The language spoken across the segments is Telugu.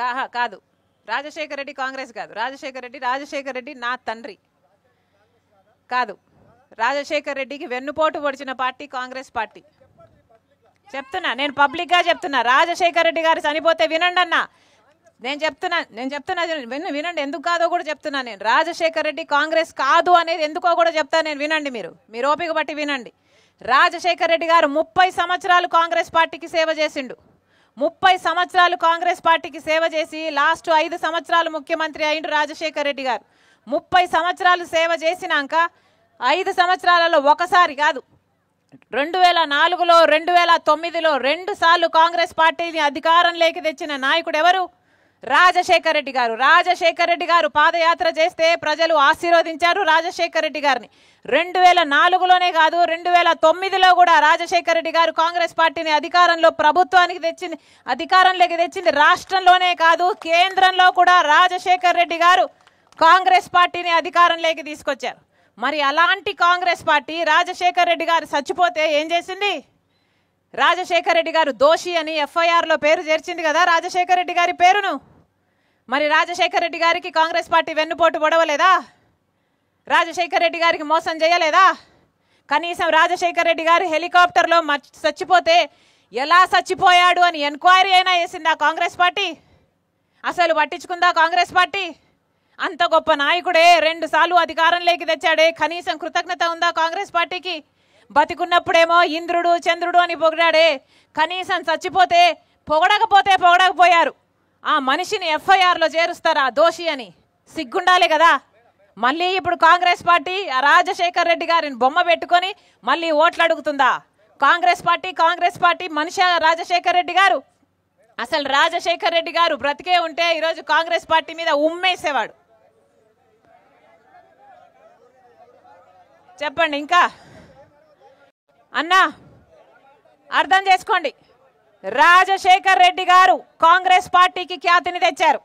కాహా కాదు రాజశేఖర రెడ్డి కాంగ్రెస్ కాదు రాజశేఖర రెడ్డి రాజశేఖర రెడ్డి నా తండ్రి కాదు రాజశేఖర రెడ్డికి వెన్నుపోటు పొడిచిన పార్టీ కాంగ్రెస్ పార్టీ చెప్తున్నా నేను పబ్లిక్గా చెప్తున్నా రాజశేఖర రెడ్డి గారు చనిపోతే వినండి అన్న నేను చెప్తున్నా నేను చెప్తున్నా విన్ను వినండి ఎందుకు కాదో కూడా చెప్తున్నా నేను రాజశేఖర రెడ్డి కాంగ్రెస్ కాదు అనేది ఎందుకో కూడా చెప్తాను నేను వినండి మీరు మీరు ఓపిక బట్టి వినండి రాజశేఖర రెడ్డి గారు ముప్పై సంవత్సరాలు కాంగ్రెస్ పార్టీకి సేవ చేసిండు ముప్పై సంవత్సరాలు కాంగ్రెస్ పార్టీకి సేవ చేసి లాస్ట్ ఐదు సంవత్సరాలు ముఖ్యమంత్రి అయిండు రాజశేఖర్ రెడ్డి గారు ముప్పై సంవత్సరాలు సేవ చేసినాక ఐదు సంవత్సరాలలో ఒకసారి కాదు రెండు వేల నాలుగులో రెండు వేల తొమ్మిదిలో రెండు సార్లు కాంగ్రెస్ పార్టీని అధికారంలోకి తెచ్చిన నాయకుడు ఎవరు రాజశేఖర రెడ్డి గారు రాజశేఖర రెడ్డి గారు పాదయాత్ర చేస్తే ప్రజలు ఆశీర్వదించారు రాజశేఖర రెడ్డి గారిని రెండు వేల నాలుగులోనే కాదు రెండు వేల తొమ్మిదిలో కూడా రాజశేఖర రెడ్డి గారు కాంగ్రెస్ పార్టీని అధికారంలో ప్రభుత్వానికి తెచ్చింది అధికారంలోకి తెచ్చింది రాష్ట్రంలోనే కాదు కేంద్రంలో కూడా రాజశేఖర రెడ్డి గారు కాంగ్రెస్ పార్టీని అధికారంలోకి తీసుకొచ్చారు మరి అలాంటి కాంగ్రెస్ పార్టీ రాజశేఖర రెడ్డి గారు చచ్చిపోతే ఏం చేసింది రాజశేఖర రెడ్డి గారు దోషి అని ఎఫ్ఐఆర్లో పేరు చేర్చింది కదా రాజశేఖర రెడ్డి గారి పేరును మరి రాజశేఖర రెడ్డి గారికి కాంగ్రెస్ పార్టీ వెన్నుపోటు పొడవలేదా రాజశేఖర రెడ్డి గారికి మోసం చేయలేదా కనీసం రాజశేఖర రెడ్డి గారు హెలికాప్టర్లో చచ్చిపోతే ఎలా చచ్చిపోయాడు అని ఎంక్వైరీ అయినా వేసిందా కాంగ్రెస్ పార్టీ అసలు పట్టించుకుందా కాంగ్రెస్ పార్టీ అంత గొప్ప నాయకుడే రెండుసార్లు అధికారంలోకి తెచ్చాడే కనీసం కృతజ్ఞత ఉందా కాంగ్రెస్ పార్టీకి బతికున్నప్పుడేమో ఇంద్రుడు చంద్రుడు అని పొగిడాడే కనీసం చచ్చిపోతే పొగడకపోతే పొగడకపోయారు ఆ మనిషిని ఎఫ్ఐఆర్లో చేరుస్తారు ఆ దోషి అని సిగ్గుండాలి కదా మళ్ళీ ఇప్పుడు కాంగ్రెస్ పార్టీ రాజశేఖర్ రెడ్డి గారిని బొమ్మ పెట్టుకొని మళ్ళీ ఓట్లు అడుగుతుందా కాంగ్రెస్ పార్టీ కాంగ్రెస్ పార్టీ మనిషి రాజశేఖర్ రెడ్డి గారు అసలు రాజశేఖర్ రెడ్డి గారు బ్రతికే ఉంటే ఈరోజు కాంగ్రెస్ పార్టీ మీద ఉమ్మేసేవాడు చెప్పండి ఇంకా అన్నా అర్థం చేసుకోండి రాజశేఖర్ రెడ్డి గారు కాంగ్రెస్ పార్టీకి ఖ్యాతిని తెచ్చారు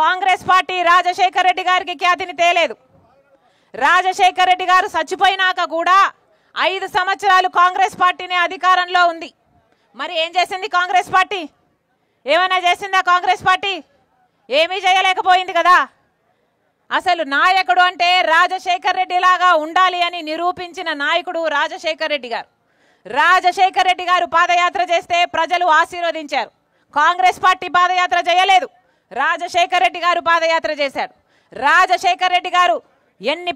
కాంగ్రెస్ పార్టీ రాజశేఖర్ రెడ్డి గారికి ఖ్యాతిని తేలేదు రాజశేఖర్ రెడ్డి గారు చచ్చిపోయినాక కూడా ఐదు సంవత్సరాలు కాంగ్రెస్ పార్టీని అధికారంలో ఉంది మరి ఏం చేసింది కాంగ్రెస్ పార్టీ ఏమైనా చేసిందా కాంగ్రెస్ పార్టీ ఏమీ చేయలేకపోయింది కదా అసలు నాయకుడు అంటే రాజశేఖర్ రెడ్డి లాగా ఉండాలి అని నిరూపించిన నాయకుడు రాజశేఖర్ రెడ్డి గారు రాజశేఖర్ రెడ్డి గారు పాదయాత్ర చేస్తే ప్రజలు ఆశీర్వదించారు కాంగ్రెస్ పార్టీ పాదయాత్ర చేయలేదు రాజశేఖర్ రెడ్డి గారు పాదయాత్ర చేశారు రాజశేఖర్ రెడ్డి గారు ఎన్ని